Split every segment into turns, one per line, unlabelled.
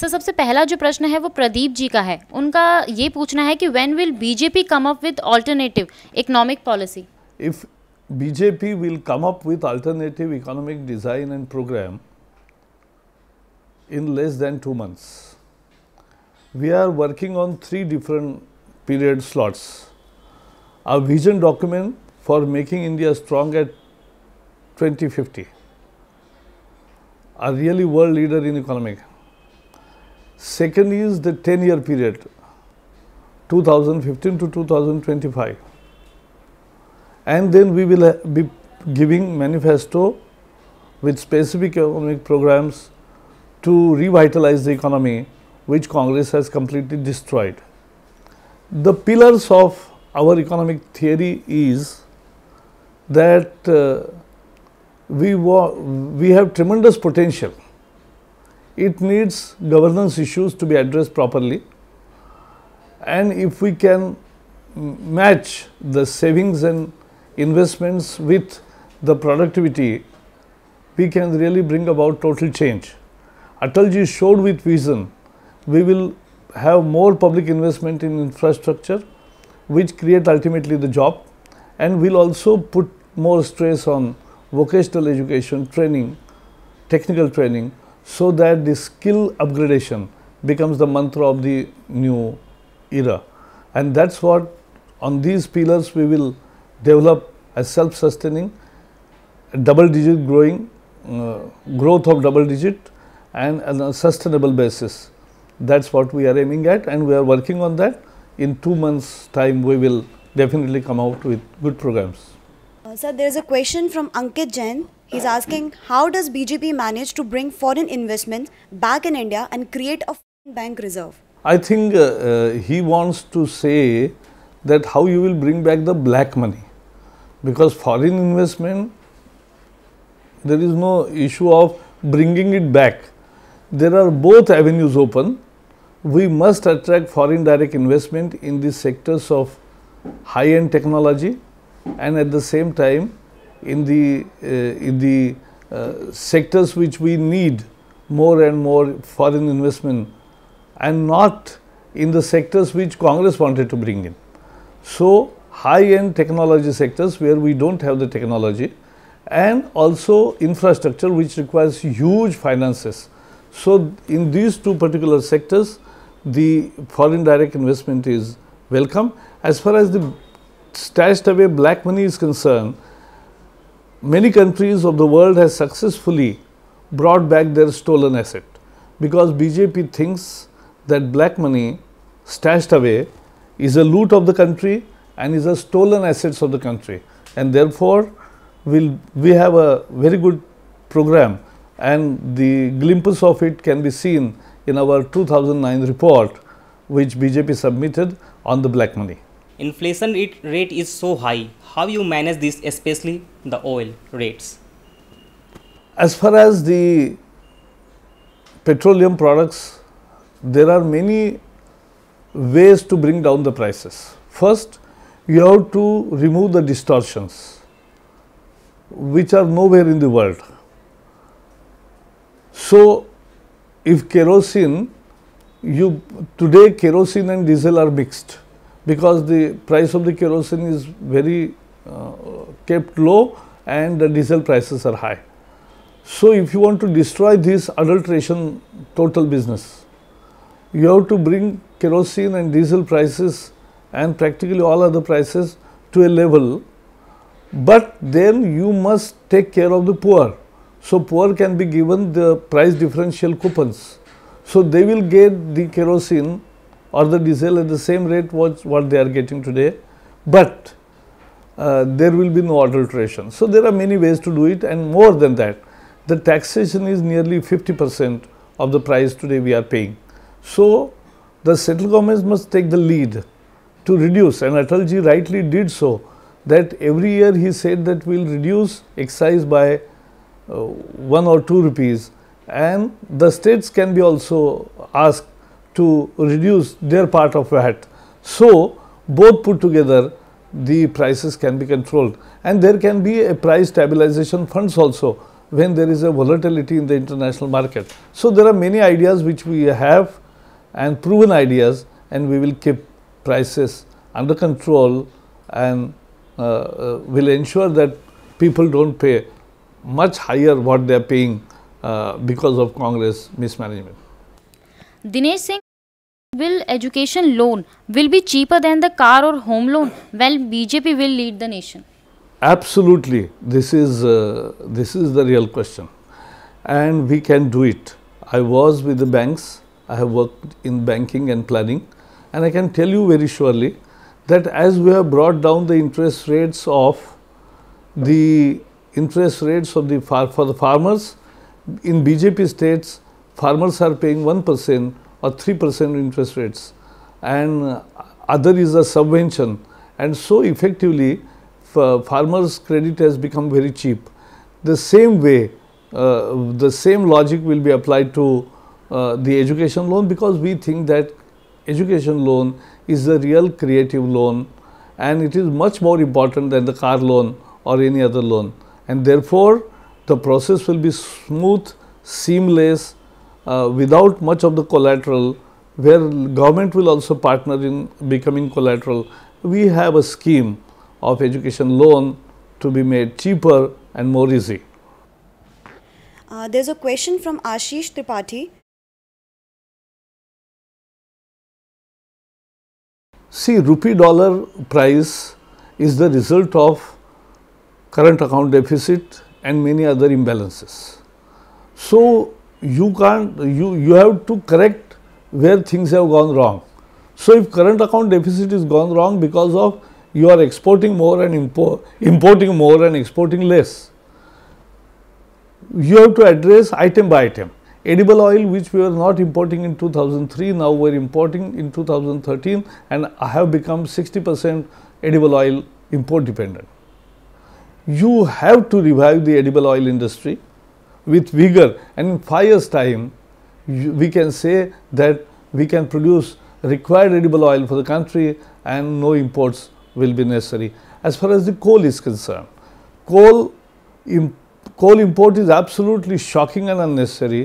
Sir सबसे पहला जो प्रश्न है वो प्रदीप जी का है उनका ये पूछना है कि when will BJP come up with alternative economic policy if BJP will come up with alternative economic design and programme in less than two months we are working on three different period slots a vision document for making India strong at twenty fifty are really world leader in economic Second is the 10 year period 2015 to 2025 and then we will uh, be giving manifesto with specific economic programs to revitalize the economy which Congress has completely destroyed. The pillars of our economic theory is that uh, we, we have tremendous potential it needs governance issues to be addressed properly. And if we can match the savings and investments with the productivity, we can really bring about total change. Atalji showed with vision, we will have more public investment in infrastructure, which create ultimately the job and will also put more stress on vocational education, training, technical training, so that the skill upgradation becomes the mantra of the new era. And that's what on these pillars we will develop a self sustaining, double digit growing, uh, growth of double digit and on a sustainable basis. That's what we are aiming at and we are working on that. In two months time we will definitely come out with good programs. Uh, sir, there is a question from Ankit Jain. He's asking, how does BJP manage to bring foreign investments back in India and create a bank reserve? I think uh, uh, he wants to say that how you will bring back the black money because foreign investment there is no issue of bringing it back there are both avenues open we must attract foreign direct investment in the sectors of high end technology and at the same time in the, uh, in the uh, sectors which we need more and more foreign investment and not in the sectors which Congress wanted to bring in. So, high-end technology sectors where we don't have the technology and also infrastructure which requires huge finances. So, in these two particular sectors, the foreign direct investment is welcome. As far as the stashed away black money is concerned, many countries of the world has successfully brought back their stolen asset because BJP thinks that black money stashed away is a loot of the country and is a stolen assets of the country and therefore will we have a very good program and the glimpses of it can be seen in our 2009 report which BJP submitted on the black money inflation rate is so high how you manage this especially the oil rates as far as the petroleum products there are many ways to bring down the prices first you have to remove the distortions which are nowhere in the world so if kerosene you today kerosene and diesel are mixed because the price of the kerosene is very uh, kept low and the diesel prices are high. So, if you want to destroy this adulteration total business, you have to bring kerosene and diesel prices and practically all other prices to a level, but then you must take care of the poor. So, poor can be given the price differential coupons. So, they will get the kerosene or the diesel at the same rate was what they are getting today, but uh, there will be no adulteration. So there are many ways to do it and more than that, the taxation is nearly 50 percent of the price today we are paying. So the central government must take the lead to reduce and Atalji rightly did so that every year he said that we will reduce excise by uh, 1 or 2 rupees and the states can be also asked to reduce their part of VAT. So, both put together the prices can be controlled and there can be a price stabilization funds also when there is a volatility in the international market. So, there are many ideas which we have and proven ideas and we will keep prices under control and uh, uh, will ensure that people do not pay much higher what they are paying uh, because of Congress mismanagement. Dinesh Singh will education loan will be cheaper than the car or home loan Well, BJP will lead the nation? Absolutely. This is, uh, this is the real question. And we can do it. I was with the banks. I have worked in banking and planning. And I can tell you very surely that as we have brought down the interest rates of the interest rates of the for the farmers in BJP states farmers are paying 1% or 3% interest rates and other is a subvention and so effectively farmers credit has become very cheap. The same way uh, the same logic will be applied to uh, the education loan because we think that education loan is a real creative loan and it is much more important than the car loan or any other loan and therefore the process will be smooth, seamless uh, without much of the collateral where government will also partner in becoming collateral. We have a scheme of education loan to be made cheaper and more easy. Uh, there's a question from Ashish Tripathi. See, rupee dollar price is the result of current account deficit and many other imbalances. So, you can't, you, you have to correct where things have gone wrong. So, if current account deficit is gone wrong because of you are exporting more and import, importing more and exporting less, you have to address item by item. Edible oil which we were not importing in 2003, now we are importing in 2013 and have become 60 percent edible oil import dependent. You have to revive the edible oil industry with vigor and in 5 years time we can say that we can produce required edible oil for the country and no imports will be necessary. As far as the coal is concerned, coal, imp coal import is absolutely shocking and unnecessary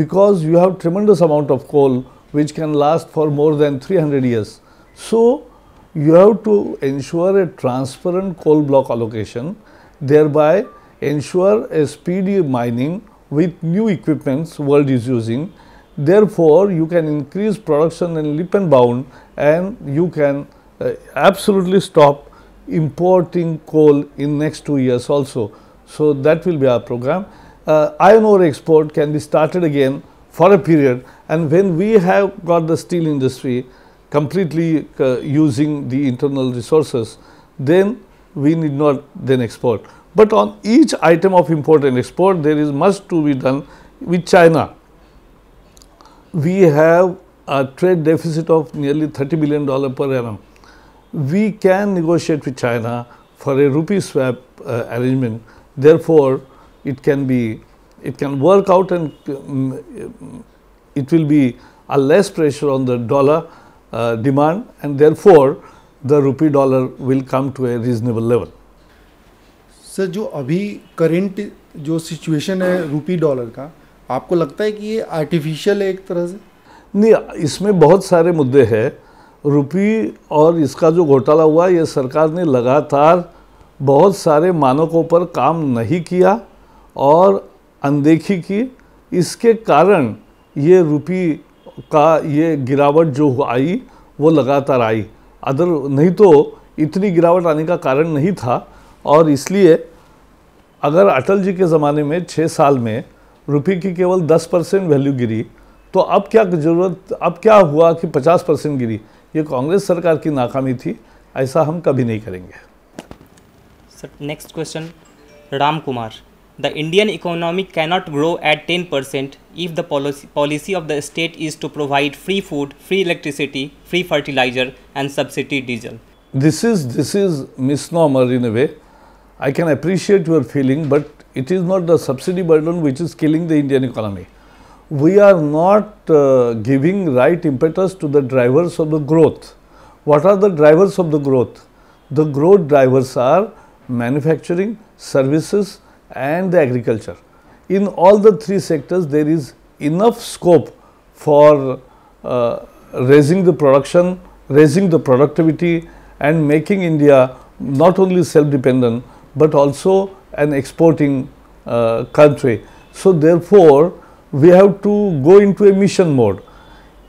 because you have tremendous amount of coal which can last for more than 300 years. So, you have to ensure a transparent coal block allocation thereby ensure a speedy mining with new equipments world is using. Therefore, you can increase production in leap and bound and you can uh, absolutely stop importing coal in next two years also. So, that will be our program. Uh, iron ore export can be started again for a period and when we have got the steel industry completely uh, using the internal resources, then we need not then export. But on each item of import and export, there is much to be done with China. We have a trade deficit of nearly 30 billion dollar per annum. We can negotiate with China for a rupee swap uh, arrangement. Therefore, it can be it can work out and um, it will be a less pressure on the dollar uh, demand and therefore the rupee dollar will come to a reasonable level. Sir जो अभी current जो situation है रूपी dollar का आपको लगता है कि ये आर्टिफिशियल है एक तरह से नहीं इसमें बहुत सारे मुद्दे हैं रुपी और इसका जो घोटाला हुआ ये सरकार ने लगातार बहुत सारे मानकों पर काम नहीं किया और अनदेखी की इसके कारण ये रुपी का ये गिरावट जो आई वो लगातार आई अदर नहीं तो इतनी गिरावट आने का कारण नहीं था और इसलिए अगर अटल जी के ज़माने में छः साल में रुपये की केवल दस परसेंट वैल्यू गिरी तो अब क्या जरूरत अब क्या हुआ कि पचास परसेंट गिरी ये कांग्रेस सरकार की नाकामी थी ऐसा हम कभी नहीं करेंगे sir next question Ram Kumar the Indian economy cannot grow at ten percent if the policy of the state is to provide free food free electricity free fertilizer and subsidy diesel this is this is no more in a way I can appreciate your feeling, but it is not the subsidy burden which is killing the Indian economy. We are not uh, giving right impetus to the drivers of the growth. What are the drivers of the growth? The growth drivers are manufacturing, services and the agriculture. In all the three sectors, there is enough scope for uh, raising the production, raising the productivity and making India not only self-dependent, but also an exporting uh, country. So, therefore, we have to go into a mission mode.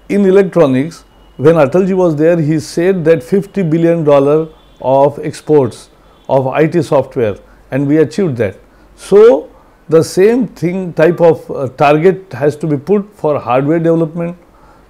In electronics, when Atalji was there, he said that 50 billion dollar of exports of IT software and we achieved that. So, the same thing type of uh, target has to be put for hardware development,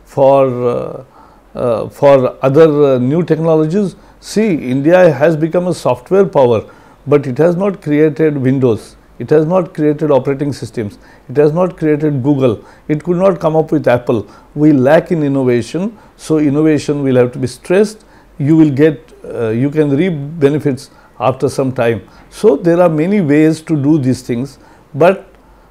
for, uh, uh for other uh, new technologies. See, India has become a software power but it has not created Windows. It has not created operating systems. It has not created Google. It could not come up with Apple. We lack in innovation. So, innovation will have to be stressed. You will get, uh, you can reap benefits after some time. So, there are many ways to do these things, but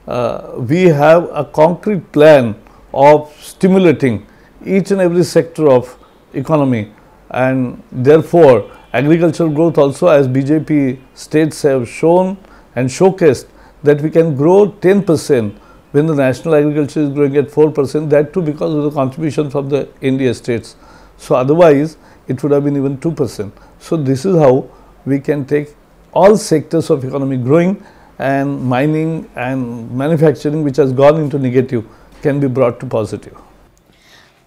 uh, we have a concrete plan of stimulating each and every sector of economy and therefore Agricultural growth also as BJP states have shown and showcased that we can grow 10 percent when the national agriculture is growing at 4 percent that too because of the contribution from the India states. So, otherwise it would have been even 2 percent. So, this is how we can take all sectors of economy growing and mining and manufacturing which has gone into negative can be brought to positive.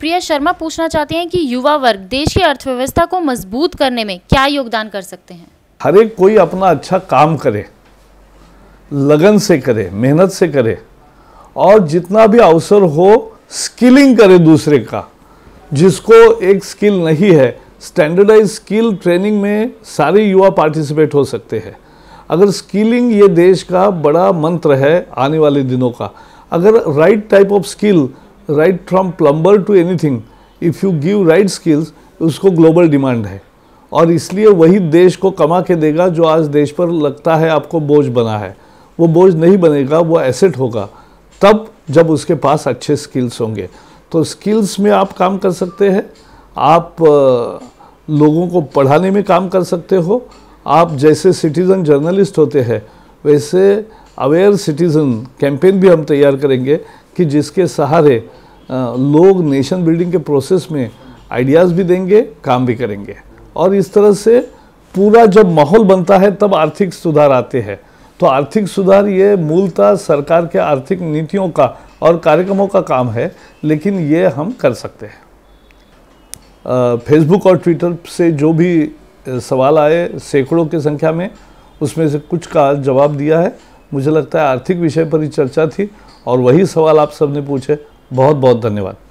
Priya Sharma पूछना चाहते हैं कि युवा वर्ग देश की अर्थव्यवस्था को मजबूत करने में क्या योगदान कर सकते हैं हर एक कोई अपना अच्छा काम करे लगन से करे मेहनत से करे और जितना भी अवसर हो स्किलिंग करे दूसरे का जिसको एक स्किल नहीं है स्टैंडर्डाइज स्किल ट्रेनिंग में सारे युवा पार्टिसिपेट हो सकते हैं अगर स्किलिंग ये देश का बड़ा मंत्र है आने वाले दिनों का अगर right type of skill from plumber to anything if you give right skills उसको ग्लोबल डिमांड है और इसलिए वही देश को कमा के देगा जो आज देश पर लगता है आपको बोझ बना है वो बोझ नहीं बनेगा वो एसेट होगा तब जब उसके पास अच्छे स्किल्स होंगे तो स्किल्स में आप काम कर सकते हैं आप लोगों को पढ़ाने में काम कर सकते हो आप जैसे सिटीज़न जर्नलिस्ट होते हैं वैसे अवेयर सिटीज़न कैंपेन भी हम तैयार करेंगे कि जिसके सहारे लोग नेशन बिल्डिंग के प्रोसेस में आइडियाज़ भी देंगे काम भी करेंगे और इस तरह से पूरा जब माहौल बनता है तब आर्थिक सुधार आते हैं तो आर्थिक सुधार ये मूलतः सरकार के आर्थिक नीतियों का और कार्यक्रमों का काम है लेकिन ये हम कर सकते हैं फेसबुक और ट्विटर से जो भी सवाल आए सैकड़ों की संख्या में उसमें से कुछ का जवाब दिया है मुझे लगता है आर्थिक विषय पर ही चर्चा थी और वही सवाल आप सबने पूछे बहुत बहुत धन्यवाद